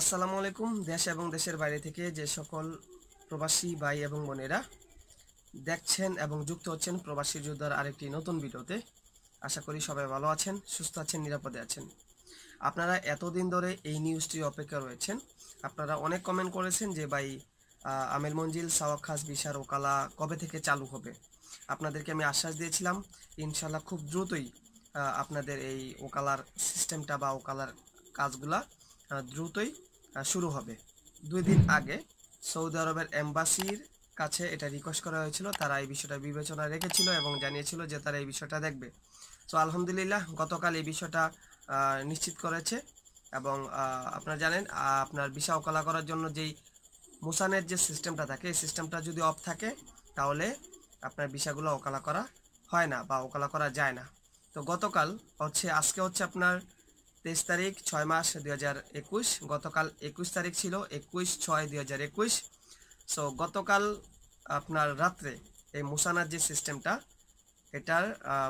আসসালামু আলাইকুম দেশ এবং দেশের বাইরে থেকে যে সকল প্রবাসী ভাই এবং বোনেরা দেখছেন এবং যুক্ত হচ্ছেন প্রবাসী যোদ্ধার আরেকটি নতুন ভিডিওতে আশা করি সবাই ভালো আছেন সুস্থ আছেন নিরাপদে আছেন আপনারা এতদিন ধরে এই নিউজটি অপেক্ষা রয়েছেন আপনারা অনেক কমেন্ট করেছেন যে ভাই আমেল মঞ্জিল সাওয়াক খাস বিশার ওকালা কবে থেকে চালু হবে আপনাদেরকে আমি আশ্বাস দিয়েছিলাম ইনশাল্লাহ খুব দ্রুতই আপনাদের এই ওকালার সিস্টেমটা বা ওকালার কাজগুলা দ্রুতই শুরু হবে দুই দিন আগে সৌদি আরবের এম্বাসির কাছে এটা রিকোয়েস্ট করা হয়েছিল তারা এই বিষয়টা বিবেচনা রেখেছিল এবং জানিয়েছিল যে তারা এই বিষয়টা দেখবে তো আলহামদুলিল্লাহ গতকাল এই বিষয়টা নিশ্চিত করেছে এবং আপনারা জানেন আপনার ভিসা ওকালা করার জন্য যেই মোসানের যে সিস্টেমটা থাকে এই সিস্টেমটা যদি অফ থাকে তাহলে আপনার ভিসাগুলো ওকালা করা হয় না বা ওকালা করা যায় না তো গতকাল হচ্ছে আজকে হচ্ছে আপনার তেইশ তারিখ ছয় মাস দুই হাজার একুশ গতকাল একুশ তারিখ ছিল একুশ ছয় দুই হাজার একুশ সো গতকাল আপনার রাত্রে এই মুসানাদ যে সিস্টেমটা এটার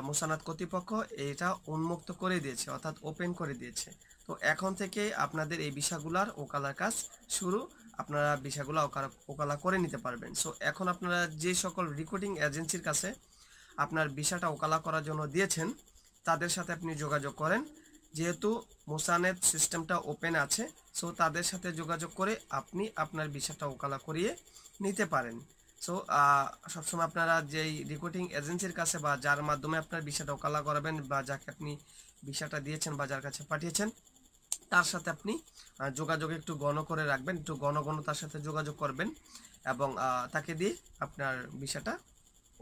মুসানাদ কর্তৃপক্ষ এটা উন্মুক্ত করে দিয়েছে অর্থাৎ ওপেন করে দিয়েছে তো এখন থেকে আপনাদের এই বিষাগুলার ওকালার কাজ শুরু আপনারা বিষাগুলা ওকালা করে নিতে পারবেন সো এখন আপনারা যে সকল রিক্রুটিং এজেন্সির কাছে আপনার বিষাটা ওকালা করার জন্য দিয়েছেন তাদের সাথে আপনি যোগাযোগ করেন যেহেতু মোসানেদ সিস্টেমটা ওপেন আছে সো তাদের সাথে যোগাযোগ করে আপনি আপনার ভিসাটা ওকালা করিয়ে নিতে পারেন সো সবসময় আপনারা যেই রিক্রুটিং এজেন্সির কাছে বা যার মাধ্যমে আপনার ভিসাটা ওকালা করাবেন বা যাকে আপনি ভিসাটা দিয়েছেন বা যার কাছে পাঠিয়েছেন তার সাথে আপনি যোগাযোগ একটু গণ করে রাখবেন একটু গণ গণ তার সাথে যোগাযোগ করবেন এবং তাকে দিয়ে আপনার ভিসাটা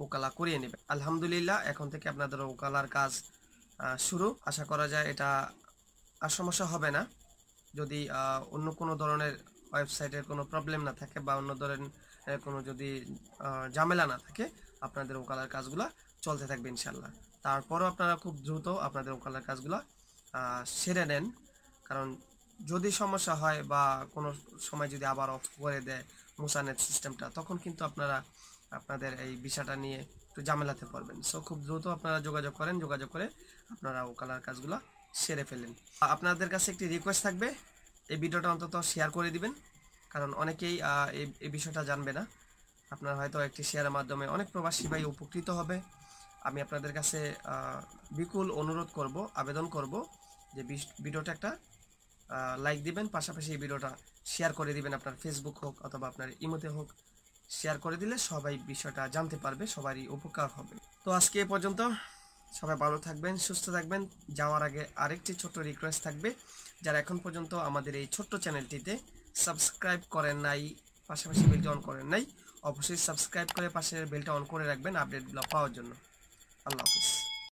ওকালা করিয়ে নেবেন আলহামদুলিল্লাহ এখন থেকে আপনাদের ওকালার কাজ শুরু আশা করা যায় এটা আর সমস্যা হবে না যদি অন্য কোনো ধরনের ওয়েবসাইটের কোনো প্রবলেম না থাকে বা অন্য ধরনের কোনো যদি ঝামেলা না থাকে আপনাদের ওকালার কাজগুলো চলতে থাকবে ইনশাল্লাহ তারপরও আপনারা খুব দ্রুত আপনাদের ওকালার কাজগুলো সেরে নেন কারণ যদি সমস্যা হয় বা কোনো সময় যদি আবার অফ করে দেয় মুসানের সিস্টেমটা তখন কিন্তু আপনারা আপনাদের এই বিষয়টা নিয়ে একটু ঝামেলাতে পড়বেন সো খুব দ্রুত আপনারা যোগাযোগ করেন যোগাযোগ করে আপনারা ও কালার কাজগুলো সেরে ফেলেন আপনাদের কাছে একটি রিকোয়েস্ট থাকবে এই ভিডিওটা অন্তত শেয়ার করে দিবেন কারণ অনেকেই এই বিষয়টা জানবে না আপনার হয়তো একটি শেয়ারের মাধ্যমে অনেক প্রবাসী ভাই উপকৃত হবে আমি আপনাদের কাছে বিকুল অনুরোধ করব আবেদন করব যে ভিডিওটা একটা লাইক দিবেন পাশাপাশি এই ভিডিওটা শেয়ার করে দিবেন আপনার ফেসবুক হোক অথবা আপনার ইমোতে হোক শেয়ার করে দিলে সবাই বিষয়টা জানতে পারবে সবারই উপকার হবে তো আজকে এ পর্যন্ত সবাই ভালো থাকবেন সুস্থ থাকবেন যাওয়ার আগে আরেকটি ছোট্ট রিকোয়েস্ট থাকবে যারা এখন পর্যন্ত আমাদের এই ছোট্ট চ্যানেলটিতে সাবস্ক্রাইব করেন নাই পাশাপাশি বেলটা অন করেন নাই অবশ্যই সাবস্ক্রাইব করে পাশের বেলটা অন করে রাখবেন আপডেটগুলো পাওয়ার জন্য আল্লাহ হাফিজ